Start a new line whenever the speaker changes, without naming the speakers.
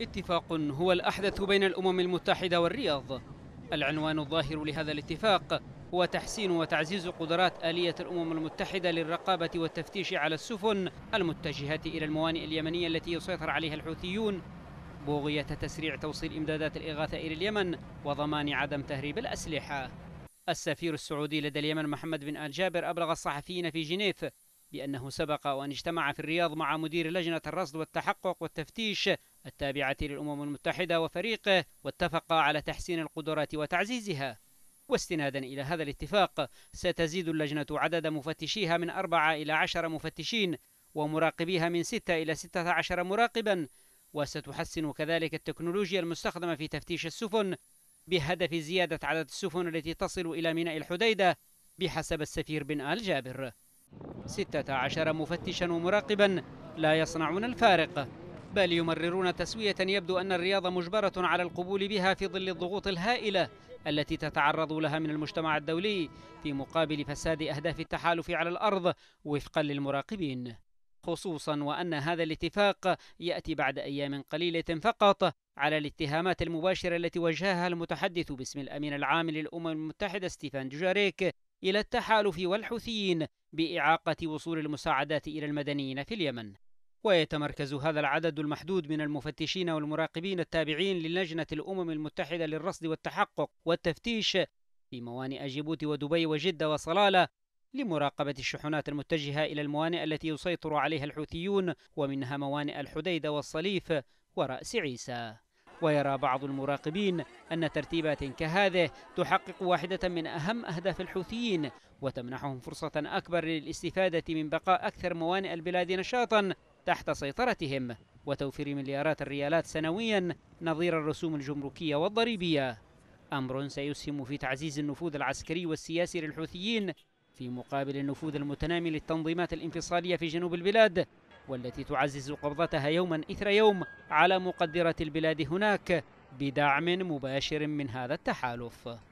اتفاق هو الأحدث بين الأمم المتحدة والرياض العنوان الظاهر لهذا الاتفاق هو تحسين وتعزيز قدرات آلية الأمم المتحدة للرقابة والتفتيش على السفن المتجهة إلى الموانئ اليمنية التي يسيطر عليها الحوثيون بغية تسريع توصيل إمدادات الإغاثة إلى اليمن وضمان عدم تهريب الأسلحة السفير السعودي لدى اليمن محمد بن آل جابر أبلغ الصحفيين في جنيف بأنه سبق وأن اجتمع في الرياض مع مدير لجنة الرصد والتحقق والتفتيش التابعة للأمم المتحدة وفريقه واتفقا على تحسين القدرات وتعزيزها واستنادا إلى هذا الاتفاق ستزيد اللجنة عدد مفتشيها من أربعة إلى عشر مفتشين ومراقبيها من ستة إلى ستة عشر مراقبا وستحسن كذلك التكنولوجيا المستخدمة في تفتيش السفن بهدف زيادة عدد السفن التي تصل إلى ميناء الحديدة بحسب السفير بن آل جابر 16 مفتشا ومراقبا لا يصنعون الفارق بل يمررون تسوية يبدو أن الرياضة مجبرة على القبول بها في ظل الضغوط الهائلة التي تتعرض لها من المجتمع الدولي في مقابل فساد أهداف التحالف على الأرض وفقا للمراقبين خصوصا وأن هذا الاتفاق يأتي بعد أيام قليلة فقط على الاتهامات المباشرة التي وجهها المتحدث باسم الأمين العام للأمم المتحدة ستيفان دوجاريك إلى التحالف والحوثيين بإعاقة وصول المساعدات إلى المدنيين في اليمن ويتمركز هذا العدد المحدود من المفتشين والمراقبين التابعين للجنة الأمم المتحدة للرصد والتحقق والتفتيش في موانئ جيبوتي ودبي وجدة وصلالة لمراقبة الشحنات المتجهة إلى الموانئ التي يسيطر عليها الحوثيون ومنها موانئ الحديدة والصليف ورأس عيسى ويرى بعض المراقبين أن ترتيبات كهذه تحقق واحدة من أهم أهداف الحوثيين وتمنحهم فرصة أكبر للاستفادة من بقاء أكثر موانئ البلاد نشاطا تحت سيطرتهم وتوفير مليارات الريالات سنويا نظير الرسوم الجمركية والضريبية أمر سيسهم في تعزيز النفوذ العسكري والسياسي للحوثيين في مقابل النفوذ المتنامي للتنظيمات الانفصالية في جنوب البلاد والتي تعزز قبضتها يوما إثر يوم على مقدرة البلاد هناك بدعم مباشر من هذا التحالف